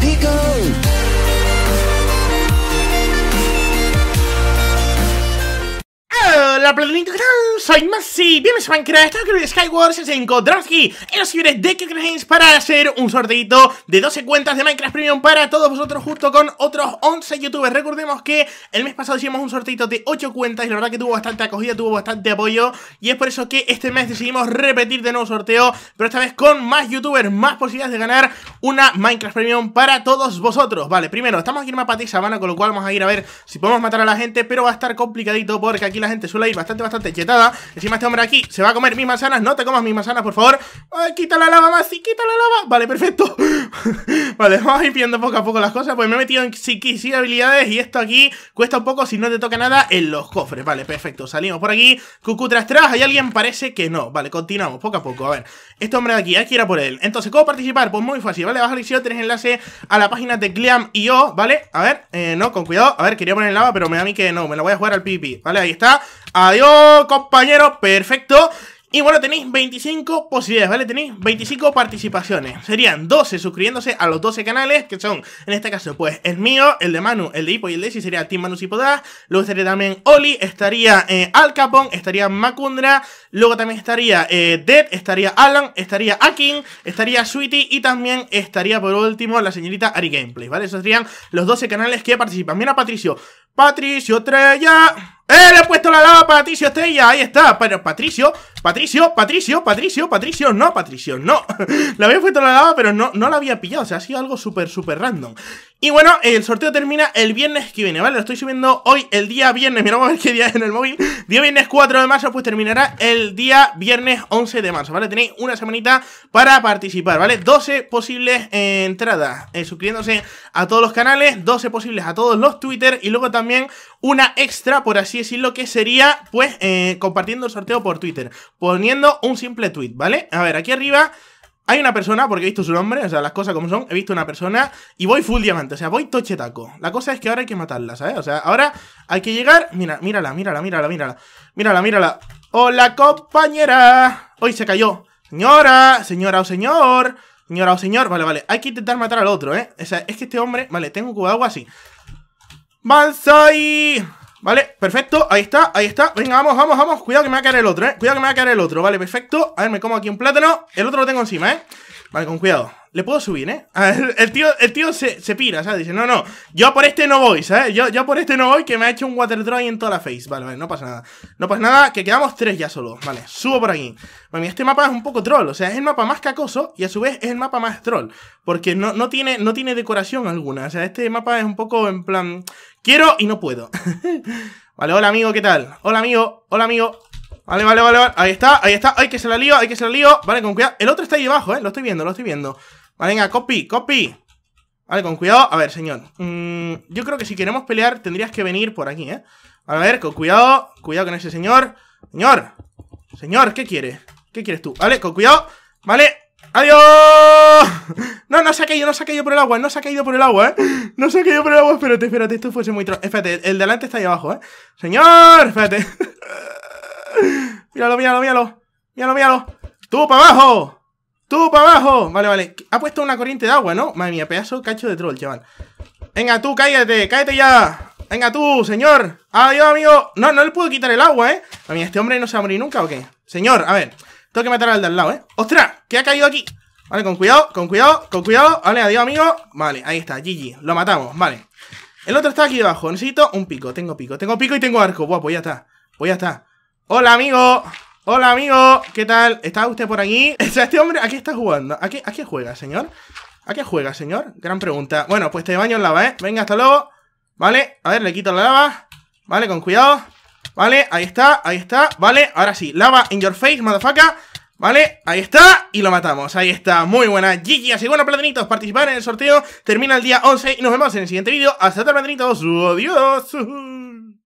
digo. Hola, ¡Ah, soy Masi, bienvenidos a Minecraft, estamos de Skyward, se encontramos en los ciberes de Games para hacer un sorteito de 12 cuentas de Minecraft Premium para todos vosotros justo con otros 11 youtubers Recordemos que el mes pasado hicimos un sorteito de 8 cuentas y la verdad que tuvo bastante acogida, tuvo bastante apoyo Y es por eso que este mes decidimos repetir de nuevo sorteo, pero esta vez con más youtubers, más posibilidades de ganar una Minecraft Premium para todos vosotros Vale, primero, estamos aquí en mapa de sabana, con lo cual vamos a ir a ver si podemos matar a la gente, pero va a estar complicadito porque aquí la gente suele ir bastante, bastante chetada Encima este hombre aquí se va a comer mis manzanas. No te comas mis manzanas, por favor. Ay, quita la lava, Maxi, quita la lava. Vale, perfecto. vale, vamos a ir viendo poco a poco las cosas. Pues me he metido en psiquis y habilidades. Y esto aquí cuesta un poco si no te toca nada en los cofres. Vale, perfecto. Salimos por aquí. Cucu tras tras. ¿Hay alguien? Parece que no. Vale, continuamos poco a poco. A ver, este hombre de aquí, hay que ir a por él. Entonces, ¿cómo participar? Pues muy fácil, ¿vale? baja el visión, tenés enlace a la página de y yo ¿vale? A ver, eh, no, con cuidado. A ver, quería poner lava, pero me da a mí que no. Me la voy a jugar al pipi, ¿vale? Ahí está. Adiós, compañero. Perfecto. Y bueno, tenéis 25 posibilidades, ¿vale? Tenéis 25 participaciones. Serían 12 suscribiéndose a los 12 canales, que son, en este caso, pues el mío, el de Manu, el de Hipo y el de Si sería Team Manu Sipodá. Luego estaría también Oli, estaría eh, Al Capón, estaría Macundra. Luego también estaría eh, Dead, estaría Alan, estaría Akin, estaría Sweetie y también estaría por último la señorita Ari Gameplay, ¿vale? Esos serían los 12 canales que participan. Mira, Patricio, Patricio Estrella. ¡Eh! Le he puesto la lava a Patricio Estrella. Ahí está. Pero Patricio, Patricio, Patricio, Patricio, Patricio, no, Patricio, no. le había puesto la lava, pero no, no la había pillado. O sea, ha sido algo súper, súper random. Y bueno, el sorteo termina el viernes que viene, ¿vale? Lo estoy subiendo hoy, el día viernes, miramos a ver qué día es en el móvil Día viernes 4 de marzo, pues terminará el día viernes 11 de marzo, ¿vale? Tenéis una semanita para participar, ¿vale? 12 posibles entradas, eh, suscribiéndose a todos los canales, 12 posibles a todos los Twitter y luego también una extra, por así decirlo, que sería, pues, eh, compartiendo el sorteo por Twitter, poniendo un simple tweet, ¿vale? A ver, aquí arriba... Hay una persona, porque he visto su nombre, o sea, las cosas como son, he visto una persona y voy full diamante, o sea, voy toche taco. La cosa es que ahora hay que matarla, ¿sabes? O sea, ahora hay que llegar. Mira, mírala, mírala, mírala, mírala. Mírala, mírala. ¡Hola, compañera! Hoy se cayó. Señora, señora o señor. Señora o señor, vale, vale. Hay que intentar matar al otro, ¿eh? O sea, es que este hombre. Vale, tengo agua así. ¡Banzai! Vale, perfecto, ahí está, ahí está Venga, vamos, vamos, vamos, cuidado que me va a caer el otro, eh Cuidado que me va a caer el otro, vale, perfecto A ver, me como aquí un plátano El otro lo tengo encima, eh Vale, con cuidado le puedo subir, ¿eh? El, tío, el tío se, pira, pira, sea, Dice, no, no, yo por este no voy, ¿sabes? Yo, yo por este no voy, que me ha hecho un water y en toda la face. Vale, vale, no pasa nada. No pasa nada, que quedamos tres ya solo. Vale, subo por aquí. Bueno, este mapa es un poco troll, o sea, es el mapa más cacoso y a su vez es el mapa más troll. Porque no, no, tiene, no tiene decoración alguna, o sea, este mapa es un poco en plan, quiero y no puedo. vale, hola amigo, ¿qué tal? Hola amigo, hola amigo, Vale, vale, vale, vale. Ahí está, ahí está. Hay que se la lío, ay, que se la lío. Vale, con cuidado. El otro está ahí abajo, ¿eh? Lo estoy viendo, lo estoy viendo. Vale, ah, venga, copy, copy. Vale, con cuidado. A ver, señor. Mm, yo creo que si queremos pelear tendrías que venir por aquí, ¿eh? A ver, con cuidado. Cuidado con ese señor. Señor. Señor, ¿qué quiere? ¿Qué quieres tú? Vale, con cuidado. Vale. ¡Adiós! No, no se ha caído, no se ha caído por el agua, no se ha caído por el agua, ¿eh? No se ha caído por el agua, espérate, espérate, esto fuese muy... Espérate, el delante está ahí abajo, ¿eh? Señor, espérate. míralo, míralo, míralo. Míralo, míralo. ¡Tú para abajo! ¡Tú para abajo! Vale, vale. Ha puesto una corriente de agua, ¿no? Madre mía, pedazo cacho de troll, chaval. Venga, tú, cállate, cállate ya. Venga, tú, señor. Adiós, amigo. No, no le puedo quitar el agua, ¿eh? Madre mía, ¿este hombre no se va a morir nunca o qué? Señor, a ver. Tengo que matar al de al lado, ¿eh? ¡Ostras! ¿Qué ha caído aquí? Vale, con cuidado, con cuidado, con cuidado. Vale, adiós, amigo. Vale, ahí está, GG. Lo matamos, vale. El otro está aquí abajo, Necesito un pico. Tengo pico. Tengo pico y tengo arco. pues ya está. Pues ya está. Hola, amigo. Hola amigo, ¿qué tal? ¿Está usted por aquí? Este hombre, ¿a qué está jugando? ¿A qué, juega, señor? ¿A qué juega, señor? Gran pregunta. Bueno, pues te este baño en lava, ¿eh? Venga, hasta luego. Vale, a ver, le quito la lava. Vale, con cuidado. Vale, ahí está, ahí está. Vale, ahora sí, lava in your face, motherfucker. Vale, ahí está, y lo matamos, ahí está, muy buena GG, así bueno, platinitos, participar en el sorteo Termina el día 11 y nos vemos en el siguiente vídeo Hasta luego, platinitos, adiós